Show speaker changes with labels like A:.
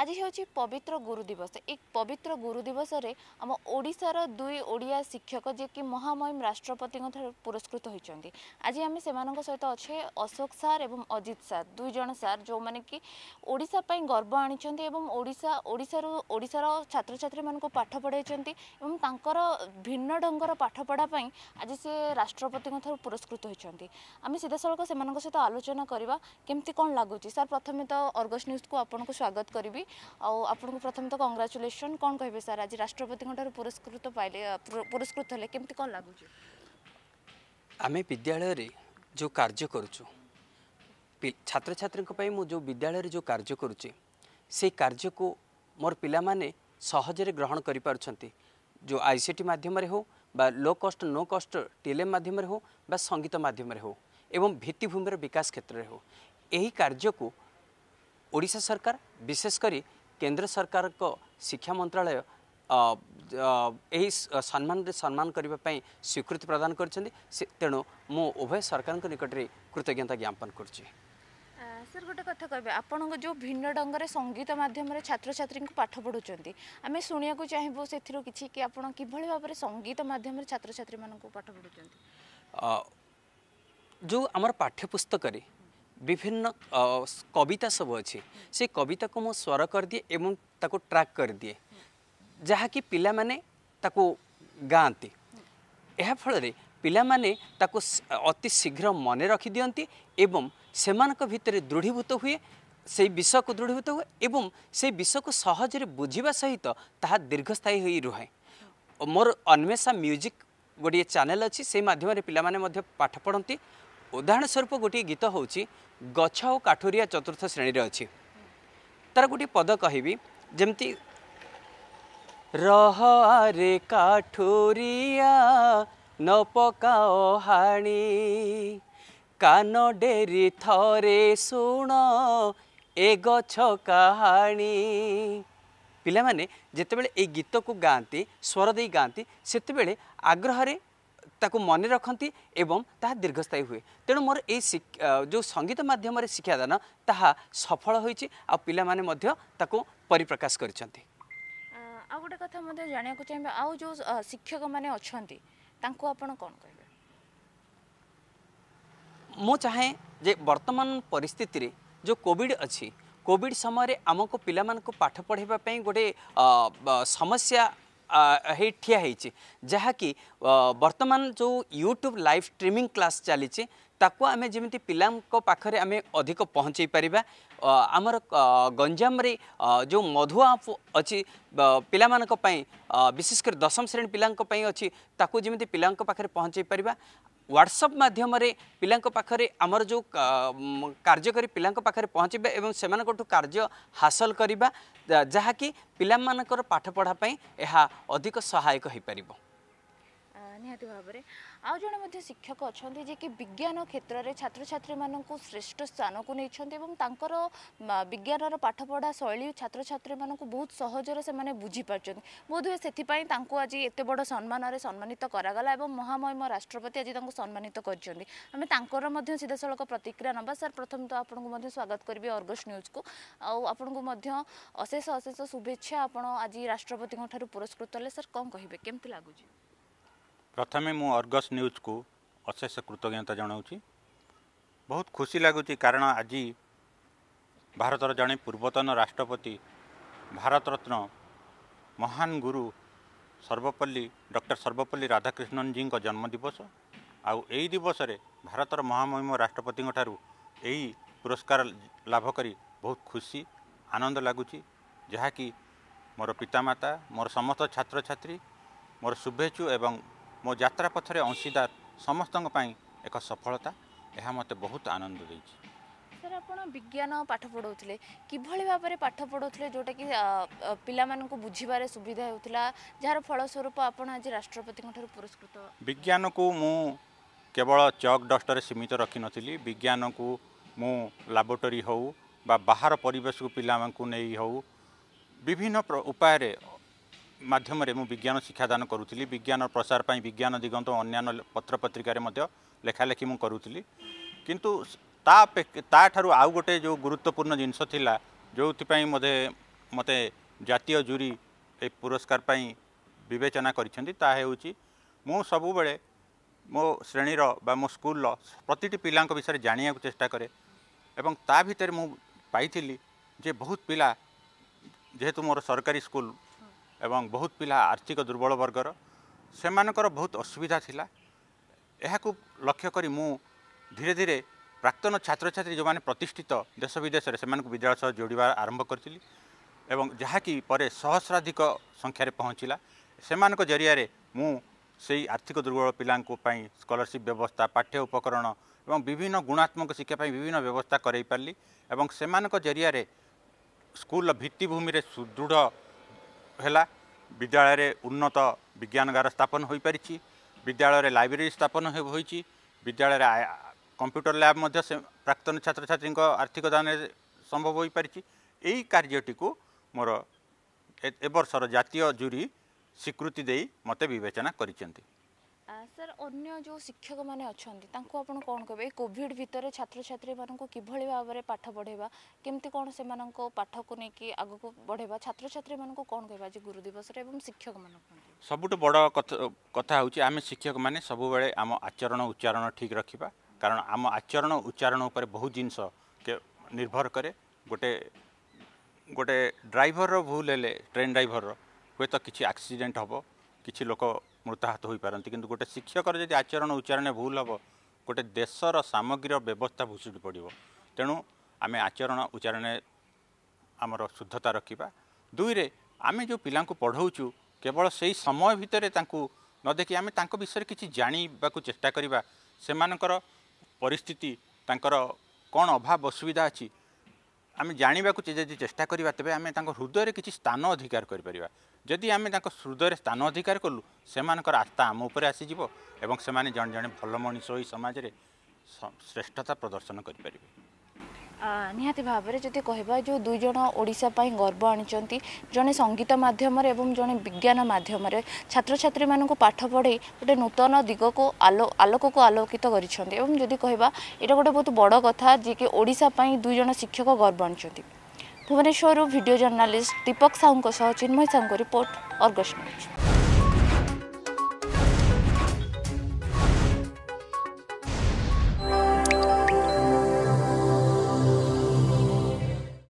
A: আজি ହେଉଛି ପବିତ୍ର ଗୁରୁ ଦିବସ ଏ ପବିତ୍ର ଗୁରୁ ଦିବସରେ ଆମ ଓଡ଼ିଶାର ଦୁଇ ଓଡ଼ିଆ ଶିକ୍ଷକ ଯିଏକି ମହାମହିମ ରାଷ୍ଟ୍ରପତିଙ୍କ ଠାରୁ ପୁରସ୍କୃତ ହୋଇଛନ୍ତି ଆଜି ଆମେ ସେମାନଙ୍କ ସହିତ ଅଛେ ଅଶୋକ ସାର୍ ଏବଂ ଅଜିତ ସାର୍ ଦୁଇ ଜଣ ସାର୍ ଯେଉଁମାନେ କି ଓଡ଼ିଶା ପାଇଁ ଗର୍ବ ଆଣିଛନ୍ତି ଏବଂ ଓଡ଼ିଶା ଓଡ଼ିଶାରୁ ଓଡ଼ିଶାର ଛାତ୍ରଛାତ୍ରୀମାନଙ୍କୁ ପାଠ ପଢ଼ାଇଛନ୍ତି ଏବଂ ତାଙ୍କର ଭିନ୍ନ ଢଙ୍ଗର ପାଠପଢ଼ା ପାଇଁ ଆଜି ସେ ରାଷ୍ଟ୍ରପତିଙ୍କ ଠାରୁ ପୁରସ୍କୃତ ହୋଇଛନ୍ତି ଆମେ ସିଧାସଳଖ ସେମାନଙ୍କ ସହିତ ଆଲୋଚନା କରିବା କେମିତି କ'ଣ ଲାଗୁଛି ସାର୍ ପ୍ରଥମେ ତ ଅର୍ଗସ୍ ନ୍ୟୁଜ୍କୁ ଆପଣଙ୍କୁ ସ୍ୱାଗତ କରିବି ଆଉ ଆପଣଙ୍କୁ ପ୍ରଥମେ ତ କଂଗ୍ରାଚୁଲେସନ୍ କ'ଣ କହିବେ ସାର୍ ଆଜି ରାଷ୍ଟ୍ରପତିଙ୍କଠାରୁ ପୁରସ୍କୃତ ପାଇଲେ ପୁରସ୍କୃତ ହେଲେ କେମିତି କ'ଣ ଲାଗୁଛି
B: ଆମେ ବିଦ୍ୟାଳୟରେ ଯେଉଁ କାର୍ଯ୍ୟ କରୁଛୁ ଛାତ୍ରଛାତ୍ରୀଙ୍କ ପାଇଁ ମୁଁ ଯେଉଁ ବିଦ୍ୟାଳୟରେ ଯେଉଁ କାର୍ଯ୍ୟ କରୁଛି ସେ କାର୍ଯ୍ୟକୁ ମୋର ପିଲାମାନେ ସହଜରେ ଗ୍ରହଣ କରିପାରୁଛନ୍ତି ଯେଉଁ ଆଇ ସି ଟି ମାଧ୍ୟମରେ ହେଉ ବା ଲୋ କଷ୍ଟ ନୋ କଷ୍ଟ ଟିଏଲ୍ଏମ୍ ମାଧ୍ୟମରେ ହେଉ ବା ସଙ୍ଗୀତ ମାଧ୍ୟମରେ ହେଉ ଏବଂ ଭିତ୍ତିଭୂମିର ବିକାଶ କ୍ଷେତ୍ରରେ ହେଉ ଏହି କାର୍ଯ୍ୟକୁ ओडिशा सरकार विशेषकर केन्द्र सरकार को शिक्षा मंत्रालय यही सम्मान सम्मान करने स्वीकृति प्रदान कर तेणु मु उभय सरकार निकटने कृतज्ञता ज्ञापन कर
A: सर गोटे कथा कह जो भिन्न ढंग से संगीत मध्यम छात्र छात्री को पाठ पढ़ुंट आम शुणा चाहिए से आप कि भाव में संगीत मध्यम छात्र छात्री मान पढ़ु
B: जो आम पाठ्यपुस्तक विभिन्न कविता सब अच्छे से कविता को मु स्वर करदिए एवं ताको ट्रैक करदिए जहाँकि पाने गाँति ଏହା ଫଳରେ ପିଲାମାନେ ତାକୁ ଅତି ଶୀଘ୍ର ମନେ ରଖିଦିଅନ୍ତି ଏବଂ ସେମାନଙ୍କ ଭିତରେ ଦୃଢ଼ୀଭୂତ ହୁଏ ସେଇ ବିଷୟକୁ ଦୃଢ଼ୀଭୂତ ହୁଏ ଏବଂ ସେଇ ବିଷୟକୁ ସହଜରେ ବୁଝିବା ସହିତ ତାହା ଦୀର୍ଘସ୍ଥାୟୀ ହୋଇ ରୁହେ ମୋର ଅନ୍ୱେଷା ମ୍ୟୁଜିକ୍ ଗୋଟିଏ ଚ୍ୟାନେଲ୍ ଅଛି ସେଇ ମାଧ୍ୟମରେ ପିଲାମାନେ ମଧ୍ୟ ପାଠ ପଢ଼ନ୍ତି ଉଦାହରଣ ସ୍ୱରୂପ ଗୋଟିଏ ଗୀତ ହେଉଛି ଗଛ ଓ କାଠୁରିଆ ଚତୁର୍ଥ ଶ୍ରେଣୀରେ ଅଛି ତା'ର ଗୋଟିଏ ପଦ କହିବି ଯେମିତି ରହ ରେ କାଠୁରିଆ ନ ପକାଓ ହାଣି କାନ ଡେରି ଥରେ ଶୁଣ ଏ ଗଛ କାହାଣୀ ପିଲାମାନେ ଯେତେବେଳେ ଏଇ ଗୀତକୁ ଗାଆନ୍ତି ସ୍ୱର ଦେଇ ଗାଆନ୍ତି ସେତେବେଳେ ଆଗ୍ରହରେ ତାକୁ ମନେ ରଖନ୍ତି ଏବଂ ତାହା ଦୀର୍ଘସ୍ଥାୟୀ ହୁଏ ତେଣୁ ମୋର ଏଇ ଯେଉଁ ସଙ୍ଗୀତ ମାଧ୍ୟମରେ ଶିକ୍ଷାଦାନ ତାହା ସଫଳ ହୋଇଛି ଆଉ ପିଲାମାନେ ମଧ୍ୟ ତାକୁ ପରିପ୍ରକାଶ କରିଛନ୍ତି
A: ଆଉ ଗୋଟେ କଥା ମଧ୍ୟ ଜାଣିବାକୁ ଚାହିଁବେ ଆଉ ଯେଉଁ ଶିକ୍ଷକମାନେ ଅଛନ୍ତି ତାଙ୍କୁ ଆପଣ କ'ଣ କହିବେ
B: ମୁଁ ଚାହେଁ ଯେ ବର୍ତ୍ତମାନ ପରିସ୍ଥିତିରେ ଯେଉଁ କୋଭିଡ଼ ଅଛି କୋଭିଡ଼ ସମୟରେ ଆମକୁ ପିଲାମାନଙ୍କୁ ପାଠ ପଢ଼ାଇବା ପାଇଁ ଗୋଟେ ସମସ୍ୟା ठिया होईल जहाकी बर्तमान जो यूट्यूब लाइव स्ट्रीमिंग क्लास चालची ତାକୁ ଆମେ ଯେମିତି ପିଲାଙ୍କ ପାଖରେ ଆମେ ଅଧିକ ପହଞ୍ଚାଇ ପାରିବା ଆମର ଗଞ୍ଜାମରେ ଯେଉଁ ମଧୁଆ ଆପ୍ ଅଛି ପିଲାମାନଙ୍କ ପାଇଁ ବିଶେଷ କରି ଦଶମ ଶ୍ରେଣୀ ପିଲାଙ୍କ ପାଇଁ ଅଛି ତାକୁ ଯେମିତି ପିଲାଙ୍କ ପାଖରେ ପହଞ୍ଚାଇ ପାରିବା ହ୍ୱାଟ୍ସଅପ୍ ମାଧ୍ୟମରେ ପିଲାଙ୍କ ପାଖରେ ଆମର ଯେଉଁ କାର୍ଯ୍ୟକାରୀ ପିଲାଙ୍କ ପାଖରେ ପହଞ୍ଚିବା ଏବଂ ସେମାନଙ୍କଠୁ କାର୍ଯ୍ୟ ହାସଲ କରିବା ଯାହାକି ପିଲାମାନଙ୍କର ପାଠପଢ଼ା ପାଇଁ ଏହା ଅଧିକ ସହାୟକ ହୋଇପାରିବ
A: ନିହାତି ଭାବରେ ଆଉ ଜଣେ ମଧ୍ୟ ଶିକ୍ଷକ ଅଛନ୍ତି ଯିଏକି ବିଜ୍ଞାନ କ୍ଷେତ୍ରରେ ଛାତ୍ରଛାତ୍ରୀମାନଙ୍କୁ ଶ୍ରେଷ୍ଠ ସ୍ଥାନକୁ ନେଇଛନ୍ତି ଏବଂ ତାଙ୍କର ବିଜ୍ଞାନର ପାଠପଢ଼ା ଶୈଳୀ ଛାତ୍ରଛାତ୍ରୀମାନଙ୍କୁ ବହୁତ ସହଜରେ ସେମାନେ ବୁଝିପାରୁଛନ୍ତି ବୋଧହୁଏ ସେଥିପାଇଁ ତାଙ୍କୁ ଆଜି ଏତେ ବଡ଼ ସମ୍ମାନରେ ସମ୍ମାନିତ କରାଗଲା ଏବଂ ମହାମହିମ ରାଷ୍ଟ୍ରପତି ଆଜି ତାଙ୍କୁ ସମ୍ମାନିତ କରିଛନ୍ତି ଆମେ ତାଙ୍କର ମଧ୍ୟ ସିଧାସଳଖ ପ୍ରତିକ୍ରିୟା ନେବା ସାର୍ ତ ଆପଣଙ୍କୁ ମଧ୍ୟ ସ୍ୱାଗତ କରିବି ଅର୍ଗସ୍ ନ୍ୟୁଜ୍କୁ ଆଉ ଆପଣଙ୍କୁ ମଧ୍ୟ ଅଶେଷ ଅଶେଷ ଶୁଭେଚ୍ଛା ଆପଣ ଆଜି ରାଷ୍ଟ୍ରପତିଙ୍କ ଠାରୁ ପୁରସ୍କୃତ ହେଲେ ସାର୍ କ'ଣ କହିବେ କେମିତି ଲାଗୁଛି
C: ପ୍ରଥମେ ମୁଁ ଅର୍ଗସ୍ ନ୍ୟୁଜ୍କୁ ଅଶେଷ କୃତଜ୍ଞତା ଜଣାଉଛି ବହୁତ ଖୁସି ଲାଗୁଛି କାରଣ ଆଜି ଭାରତର ଜଣେ ପୂର୍ବତନ ରାଷ୍ଟ୍ରପତି ଭାରତରତ୍ନ ମହାନ ଗୁରୁ ସର୍ବପଲ୍ଲୀ ଡକ୍ଟର ସର୍ବପଲ୍ଲୀ ରାଧାକ୍ରିଷ୍ଣନଜୀଙ୍କ ଜନ୍ମଦିବସ ଆଉ ଏହି ଦିବସରେ ଭାରତର ମହାମହିମ ରାଷ୍ଟ୍ରପତିଙ୍କଠାରୁ ଏହି ପୁରସ୍କାର ଲାଭ କରି ବହୁତ ଖୁସି ଆନନ୍ଦ ଲାଗୁଛି ଯାହାକି ମୋର ପିତାମାତା ମୋର ସମସ୍ତ ଛାତ୍ରଛାତ୍ରୀ ମୋର ଶୁଭେଚ୍ଛୁ ଏବଂ ମୋ ଯାତ୍ରା ପଥରେ ଅଂଶୀଦାର ସମସ୍ତଙ୍କ ପାଇଁ ଏକ ସଫଳତା ଏହା ମୋତେ ବହୁତ ଆନନ୍ଦ ଦେଇଛି
A: ସାର୍ ଆପଣ ବିଜ୍ଞାନ ପାଠ ପଢ଼ାଉଥିଲେ କିଭଳି ଭାବରେ ପାଠ ପଢ଼ାଉଥିଲେ ଯେଉଁଟାକି ପିଲାମାନଙ୍କୁ ବୁଝିବାରେ ସୁବିଧା ହେଉଥିଲା ଯାହାର ଫଳସ୍ୱରୂପ ଆପଣ ଆଜି ରାଷ୍ଟ୍ରପତିଙ୍କ ଠାରୁ ପୁରସ୍କୃତ
C: ବିଜ୍ଞାନକୁ ମୁଁ କେବଳ ଚକ୍ ଡଷ୍ଟରେ ସୀମିତ ରଖିନଥିଲି ବିଜ୍ଞାନକୁ ମୁଁ ଲାବୋରେଟୋରୀ ହେଉ ବା ବାହାର ପରିବେଶକୁ ପିଲାମାନଙ୍କୁ ନେଇ ହେଉ ବିଭିନ୍ନ ଉପାୟରେ ମାଧ୍ୟମରେ ମୁଁ ବିଜ୍ଞାନ ଶିକ୍ଷାଦାନ କରୁଥିଲି ବିଜ୍ଞାନ ପ୍ରସାର ପାଇଁ ବିଜ୍ଞାନ ଦିଗନ୍ତ ଅନ୍ୟାନ୍ୟ ପତ୍ରପତ୍ରିକାରେ ମଧ୍ୟ ଲେଖାଲେଖି ମୁଁ କରୁଥିଲି କିନ୍ତୁ ତା ତାଠାରୁ ଆଉ ଗୋଟେ ଯେଉଁ ଗୁରୁତ୍ୱପୂର୍ଣ୍ଣ ଜିନିଷ ଥିଲା ଯେଉଁଥିପାଇଁ ମୋତେ ମୋତେ ଜାତୀୟ ଜୁରି ଏ ପୁରସ୍କାର ପାଇଁ ବିବେଚନା କରିଛନ୍ତି ତାହା ହେଉଛି ମୁଁ ସବୁବେଳେ ମୋ ଶ୍ରେଣୀର ବା ମୋ ସ୍କୁଲର ପ୍ରତିଟି ପିଲାଙ୍କ ବିଷୟରେ ଜାଣିବାକୁ ଚେଷ୍ଟା କରେ ଏବଂ ତା ଭିତରେ ମୁଁ ପାଇଥିଲି ଯେ ବହୁତ ପିଲା ଯେହେତୁ ମୋର ସରକାରୀ ସ୍କୁଲ ଏବଂ ବହୁତ ପିଲା ଆର୍ଥିକ ଦୁର୍ବଳ ବର୍ଗର ସେମାନଙ୍କର ବହୁତ ଅସୁବିଧା ଥିଲା ଏହାକୁ ଲକ୍ଷ୍ୟ କରି ମୁଁ ଧୀରେ ଧୀରେ ପ୍ରାକ୍ତନ ଛାତ୍ରଛାତ୍ରୀ ଯେଉଁମାନେ ପ୍ରତିଷ୍ଠିତ ଦେଶ ବିଦେଶରେ ସେମାନଙ୍କୁ ବିଦ୍ୟାଳୟ ସହ ଯୋଡ଼ିବା ଆରମ୍ଭ କରିଥିଲି ଏବଂ ଯାହାକି ପରେ ସହସ୍ରାଧିକ ସଂଖ୍ୟାରେ ପହଞ୍ଚିଲା ସେମାନଙ୍କ ଜରିଆରେ ମୁଁ ସେହି ଆର୍ଥିକ ଦୁର୍ବଳ ପିଲାଙ୍କ ପାଇଁ ସ୍କଲାରସିପ୍ ବ୍ୟବସ୍ଥା ପାଠ୍ୟ ଉପକରଣ ଏବଂ ବିଭିନ୍ନ ଗୁଣାତ୍ମକ ଶିକ୍ଷା ପାଇଁ ବିଭିନ୍ନ ବ୍ୟବସ୍ଥା କରାଇପାରିଲି ଏବଂ ସେମାନଙ୍କ ଜରିଆରେ ସ୍କୁଲର ଭିତ୍ତିଭୂମିରେ ସୁଦୃଢ଼ ହେଲା ବିଦ୍ୟାଳୟରେ ଉନ୍ନତ ବିଜ୍ଞାନଗାର ସ୍ଥାପନ ହୋଇପାରିଛି ବିଦ୍ୟାଳୟରେ ଲାଇବ୍ରେରୀ ସ୍ଥାପନ ହୋଇଛି ବିଦ୍ୟାଳୟରେ କମ୍ପ୍ୟୁଟର ଲ୍ୟାବ୍ ମଧ୍ୟ ସେ ପ୍ରାକ୍ତନ ଛାତ୍ରଛାତ୍ରୀଙ୍କ ଆର୍ଥିକ ଦାନରେ ସମ୍ଭବ ହୋଇପାରିଛି ଏଇ କାର୍ଯ୍ୟଟିକୁ ମୋର ଏବର୍ଷର ଜାତୀୟ ଜୁରି ସ୍ୱୀକୃତି ଦେଇ ମୋତେ ବିବେଚନା କରିଛନ୍ତି
A: ସାର୍ ଅନ୍ୟ ଯେଉଁ ଶିକ୍ଷକମାନେ ଅଛନ୍ତି ତାଙ୍କୁ ଆପଣ କ'ଣ କହିବେ ଏଇ କୋଭିଡ଼ ଭିତରେ ଛାତ୍ରଛାତ୍ରୀମାନଙ୍କୁ କିଭଳି ଭାବରେ ପାଠ ପଢ଼େଇବା କେମିତି କ'ଣ ସେମାନଙ୍କ ପାଠକୁ ନେଇକି ଆଗକୁ ବଢ଼େଇବା ଛାତ୍ରଛାତ୍ରୀମାନଙ୍କୁ କ'ଣ କହିବା ଆଜି ଗୁରୁ ଦିବସରେ ଏବଂ ଶିକ୍ଷକମାନଙ୍କୁ
C: ସବୁଠୁ ବଡ଼ କଥା ହେଉଛି ଆମେ ଶିକ୍ଷକମାନେ ସବୁବେଳେ ଆମ ଆଚରଣ ଉଚ୍ଚାରଣ ଠିକ୍ ରଖିବା କାରଣ ଆମ ଆଚରଣ ଉଚ୍ଚାରଣ ଉପରେ ବହୁତ ଜିନିଷ ନିର୍ଭର କରେ ଗୋଟେ ଗୋଟେ ଡ୍ରାଇଭରର ଭୁଲ ହେଲେ ଟ୍ରେନ୍ ଡ୍ରାଇଭରର ହୁଏତ କିଛି ଆକ୍ସିଡ଼େଣ୍ଟ ହେବ କିଛି ଲୋକ ମୃତାହତ ହୋଇପାରନ୍ତି କିନ୍ତୁ ଗୋଟେ ଶିକ୍ଷକର ଯଦି ଆଚରଣ ଉଚ୍ଚାରଣ ଭୁଲ ହେବ ଗୋଟେ ଦେଶର ସାମଗ୍ରୀର ବ୍ୟବସ୍ଥା ଭୁଷୁଡ଼ି ପଡ଼ିବ ତେଣୁ ଆମେ ଆଚରଣ ଉଚ୍ଚାରଣ ଆମର ଶୁଦ୍ଧତା ରଖିବା ଦୁଇରେ ଆମେ ଯେଉଁ ପିଲାଙ୍କୁ ପଢ଼ଉଛୁ କେବଳ ସେହି ସମୟ ଭିତରେ ତାଙ୍କୁ ନ ଦେଖି ଆମେ ତାଙ୍କ ବିଷୟରେ କିଛି ଜାଣିବାକୁ ଚେଷ୍ଟା କରିବା ସେମାନଙ୍କର ପରିସ୍ଥିତି ତାଙ୍କର କ'ଣ ଅଭାବ ଅସୁବିଧା ଅଛି ଆମେ ଜାଣିବାକୁ ଯଦି ଚେଷ୍ଟା କରିବା ତେବେ ଆମେ ତାଙ୍କ ହୃଦୟରେ କିଛି ସ୍ଥାନ ଅଧିକାର କରିପାରିବା ଯଦି ଆମେ ତାଙ୍କ ହୃଦୟରେ ସ୍ଥାନ ଅଧିକାର କଲୁ ସେମାନଙ୍କର ଆସ୍ଥା ଆମ ଉପରେ ଆସିଯିବ ଏବଂ ସେମାନେ ଜଣେ ଜଣେ ଭଲ ମଣିଷ ହୋଇ ସମାଜରେ ଶ୍ରେଷ୍ଠତା ପ୍ରଦର୍ଶନ କରିପାରିବେ
A: ନିହାତି ଭାବରେ ଯଦି କହିବା ଯେଉଁ ଦୁଇ ଜଣ ଓଡ଼ିଶା ପାଇଁ ଗର୍ବ ଆଣିଛନ୍ତି ଜଣେ ସଙ୍ଗୀତ ମାଧ୍ୟମରେ ଏବଂ ଜଣେ ବିଜ୍ଞାନ ମାଧ୍ୟମରେ ଛାତ୍ରଛାତ୍ରୀମାନଙ୍କୁ ପାଠ ପଢ଼ାଇ ଗୋଟେ ନୂତନ ଦିଗକୁ ଆଲୋ ଆଲୋକକୁ ଆଲୋକିତ କରିଛନ୍ତି ଏବଂ ଯଦି କହିବା ଏଇଟା ଗୋଟେ ବହୁତ ବଡ଼ କଥା ଯିଏକି ଓଡ଼ିଶା ପାଇଁ ଦୁଇ ଜଣ ଶିକ୍ଷକ ଗର୍ବ ଆଣିଛନ୍ତି ଭୁବନେଶ୍ୱରରୁ ଭିଡ଼ିଓ ଜର୍ଣ୍ଣାଲିଷ୍ଟ ଦୀପକ ସାହୁଙ୍କ ସହ ଚିନ୍ମୟ ସାହୁଙ୍କ ରିପୋର୍ଟ ଅର୍ଗସ୍